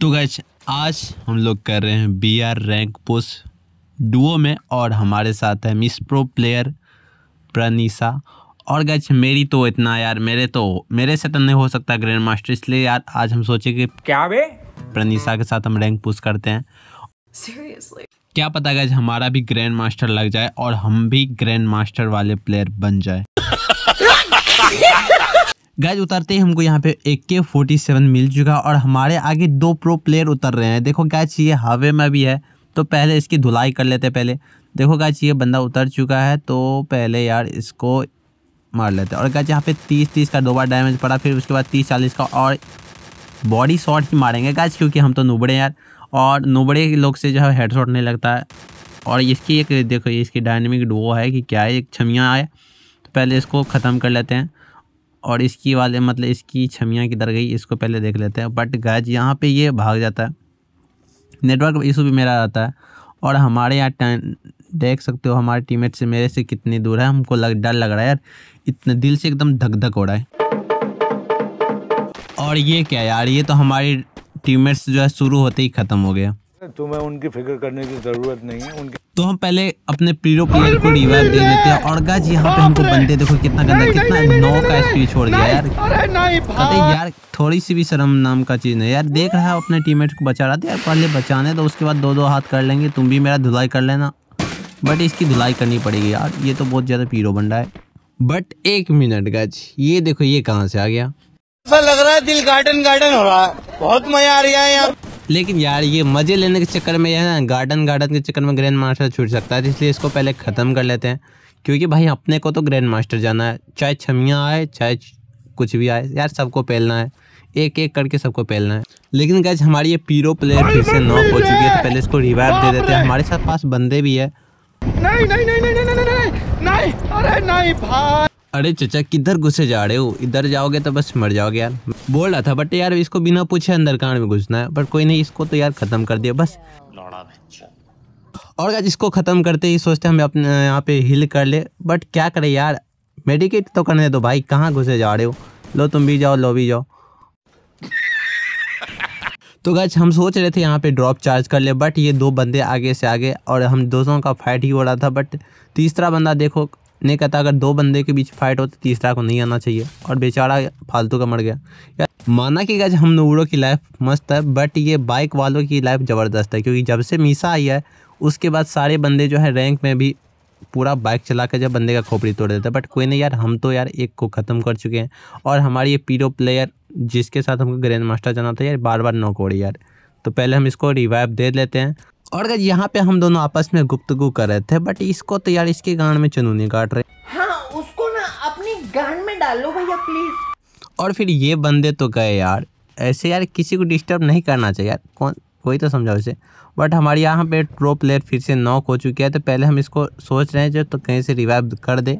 तो गैच आज हम लोग कर रहे हैं बी आर रैंक पोस्ट डुओ में और हमारे साथ है मिस प्रो प्लेयर प्रनीसा और गैच मेरी तो इतना यार मेरे तो मेरे से तो नहीं हो सकता ग्रैंड मास्टर इसलिए यार आज हम सोचे कि क्या बे प्रनीसा के साथ हम रैंक पोस्ट करते हैं सीरियसली क्या पता गैच हमारा भी ग्रैंड मास्टर लग जाए और हम भी ग्रैंड मास्टर वाले प्लेयर बन जाए गैज उतरते ही हमको यहाँ पे ए के फोर्टी सेवन मिल चुका और हमारे आगे दो प्रो प्लेयर उतर रहे हैं देखो गैच ये हवे में भी है तो पहले इसकी धुलाई कर लेते पहले देखो गैच ये बंदा उतर चुका है तो पहले यार इसको मार लेते और गैच यहाँ पे तीस तीस का दो बार डैमेज पड़ा फिर उसके बाद तीस चालीस का और बॉडी शॉट ही मारेंगे गैच क्योंकि हम तो नुबड़े यार और नुबड़े लोग से जो है हेड शॉट नहीं लगता है और इसकी एक देखो इसकी डायनेमिक डो है कि क्या है एक छमियाँ आए तो पहले इसको ख़त्म कर लेते हैं और इसकी वाले मतलब इसकी छमियाँ किधर गई इसको पहले देख लेते हैं बट गैज यहाँ पे ये भाग जाता है नेटवर्क इशू भी मेरा रहता है और हमारे यहाँ देख सकते हो हमारे टीमेट से मेरे से कितनी दूर है हमको लग डर लग रहा है यार इतने दिल से एकदम धक धक हो रहा है और ये क्या यार ये तो हमारी टीमेट्स जो है शुरू होते ही ख़त्म हो गया तुम्हें उनकी फिक्र करने की जरूरत नहीं है उनके तो हम पहले अपने प्रियो प्लेयर को रिवाइव दे देते हैं और गाज यहाँ पे हमको बंदे देखो कितना गंदा कितना नौ का स्पीड छोड़ गया यार यार थोड़ी सी भी शर्म नाम का चीज़ नहीं यार देख रहा है अपने टीममेट को बचा रहा था यार पहले बचाने तो उसके बाद दो दो हाथ कर लेंगे तुम भी मेरा धुलाई कर लेना बट इसकी धुलाई करनी पड़ेगी यार ये तो बहुत ज़्यादा पीरो बन रहा है बट एक मिनट गज ये देखो ये कहाँ से आ गया ऐसा लग रहा है दिल गार्डन गार्डन हो रहा है बहुत मजा आ रहा है यार लेकिन यार ये मज़े लेने के चक्कर में यह ना गार्डन गार्डन के चक्कर में ग्रैंड मास्टर छूट सकता है इसलिए इसको पहले ख़त्म कर लेते हैं क्योंकि भाई अपने को तो ग्रैंड मास्टर जाना है चाहे छमियाँ आए चाहे कुछ भी आए यार सबको पहलना है एक एक करके सबको पहलना है लेकिन गैज हमारी ये पीरो प्लेयर फिर से नॉक हो चुकी है तो पहले इसको रिवाइव दे देते हैं हमारे साथ पास बंदे भी है नहीं नहीं नहीं नहीं नहीं नहीं नहीं अरे नहीं भाई अरे चचा किधर घुसे जा रहे हो इधर जाओगे तो बस मर जाओगे यार बोल रहा था बट यार इसको बिना पूछे अंदर कान में घुसना है बट कोई नहीं इसको तो यार ख़त्म कर दिया बस और इसको ख़त्म करते ही सोचते हमें अपने यहाँ पे हिल कर ले बट क्या करे यार मेडिकेट तो करने दो भाई कहाँ घुसे जा रहे हो लो तुम भी जाओ लो भी जाओ तो गज हम सोच रहे थे यहाँ पे ड्रॉप चार्ज कर ले बट ये दो बंदे आगे से आगे और हम दोस्तों का फाइट ही हो रहा था बट तीसरा बंदा देखो ने कहा था अगर दो बंदे के बीच फाइट हो तो तीसरा को नहीं आना चाहिए और बेचारा फालतू का मर गया यार माना कि गज हम नूरों की लाइफ मस्त है बट ये बाइक वालों की लाइफ ज़बरदस्त है क्योंकि जब से मीसा आई है उसके बाद सारे बंदे जो है रैंक में भी पूरा बाइक चला कर जब बंदे का खोपड़ी तोड़ देता है बट कोई नहीं यार हम तो यार एक को ख़त्म कर चुके हैं और हमारी ये पीरो प्लेयर जिसके साथ हमको ग्रैंड मास्टर जाना था यार बार बार कोड़ी यार तो पहले हम इसको रिवाइव दे लेते हैं और अगर यहाँ पे हम दोनों आपस में गुप्तगु कर रहे थे बट इसको तो यार इसके गांड में चुनूनी काट रहे हाँ उसको ना अपनी गांड में डालो भैया प्लीज और फिर ये बंदे तो गए यार ऐसे यार किसी को डिस्टर्ब नहीं करना चाहिए यार कौन कोई तो समझाओ इसे बट हमारे यहाँ पे ट्रो प्लेयर फिर से नॉक हो चुकी है तो पहले हम इसको सोच रहे हैं जो तो कहीं से रिवाइव कर दे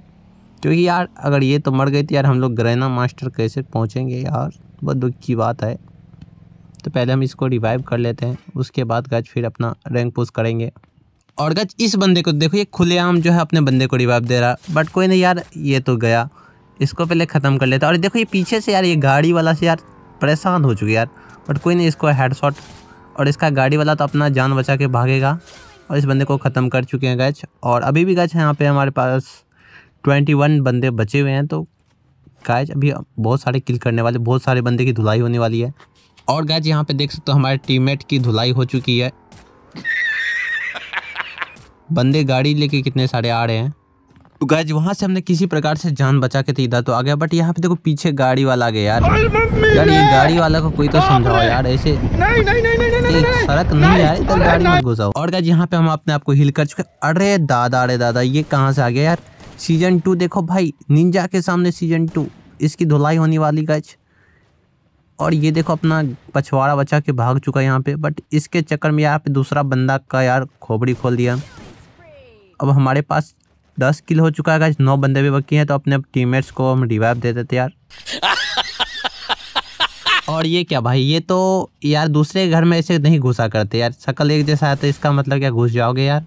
क्योंकि यार अगर ये तो मर गई तो यार हम लोग ग्रैना मास्टर कैसे पहुँचेंगे यार बहुत दुख की बात है तो पहले हम इसको रिवाइव कर लेते हैं उसके बाद गज फिर अपना रैंक पुश करेंगे और गज इस बंदे को देखो ये खुलेआम जो है अपने बंदे को रिवाइव दे रहा बट कोई नहीं यार ये तो गया इसको पहले ख़त्म कर लेता और देखो ये पीछे से यार ये गाड़ी वाला से यार परेशान हो चुके यार बट कोई नहीं इसको हेड शॉट और इसका गाड़ी वाला तो अपना जान बचा के भागेगा और इस बंदे को ख़त्म कर चुके हैं गज और अभी भी गज यहाँ पे हमारे पास ट्वेंटी वन बंदे बचे हुए हैं तो गैच अभी बहुत सारे किल करने वाले बहुत सारे बंदे की धुलाई होने वाली है और गैज यहाँ पे देख सकते हो हमारे टीममेट की धुलाई हो चुकी है बंदे गाड़ी लेके कितने सारे आ रहे हैं तो गैज वहाँ से हमने किसी प्रकार से जान बचा के तो इधर तो आ गया बट यहाँ पे देखो पीछे गाड़ी वाला आ गया यार यार ये गाड़ी वाला को कोई तो समझाओ यार ऐसे नहीं, सड़क नहीं यार इधर गाड़ी में घुसाओ और गैज यहाँ पे हम अपने आप को हिल कर चुके अरे दादा अरे दादा ये कहाँ से आ गया यार सीजन टू देखो भाई निंजा के सामने सीजन टू इसकी धुलाई होने वाली गैज और ये देखो अपना पछवाड़ा बचा के भाग चुका है यहाँ पे बट इसके चक्कर में यहाँ पे दूसरा बंदा का यार खोपड़ी खोल दिया अब हमारे पास दस किल हो चुका है नौ बंदे भी बाकी हैं तो अपने टीममेट्स को हम रिवाइव दे देते यार और ये क्या भाई ये तो यार दूसरे घर में ऐसे नहीं घुसा करते यार शकल एक जैसा है तो इसका मतलब क्या घुस जाओगे यार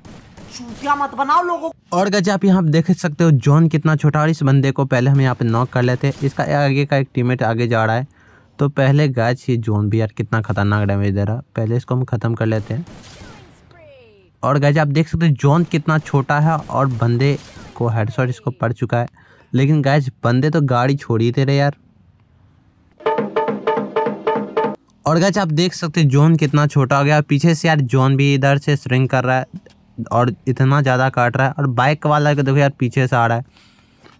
मत बनाओ लोगों और गज आप यहाँ देख सकते हो जॉन कितना छोटा और इस बंदे को पहले हम यहाँ पे नॉक कर लेते हैं इसका आगे का एक टीमेट आगे जा रहा है तो पहले गाज ये जोन भी यार कितना खतरनाक डैमेज दे रहा पहले इसको हम ख़त्म कर लेते हैं और गाज आप देख सकते हो जोन कितना छोटा है और बंदे को हेडशॉट इसको पड़ चुका है लेकिन गाज बंदे तो गाड़ी छोड़ ही दे रहे यार और गैच आप देख सकते हैं जोन कितना छोटा हो गया पीछे से यार जोन भी इधर से स्विंग कर रहा है और इतना ज़्यादा काट रहा है और बाइक वाला को देखो यार पीछे से आ रहा है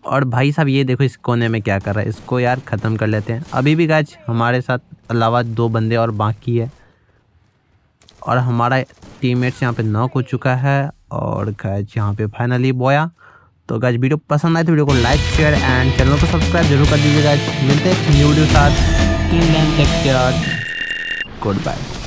और भाई साहब ये देखो इस कोने में क्या कर रहा है इसको यार ख़त्म कर लेते हैं अभी भी गाज हमारे साथ अलावा दो बंदे और बाकी है और हमारा टीममेट्स यहाँ पे नॉक हो चुका है और गाज यहाँ पे फाइनली बोया तो गैज वीडियो पसंद आए तो वीडियो को लाइक शेयर एंड चैनल को सब्सक्राइब जरूर कर दीजिए गैज मिलते हैं न्यू वीडियो साथ गुड बाय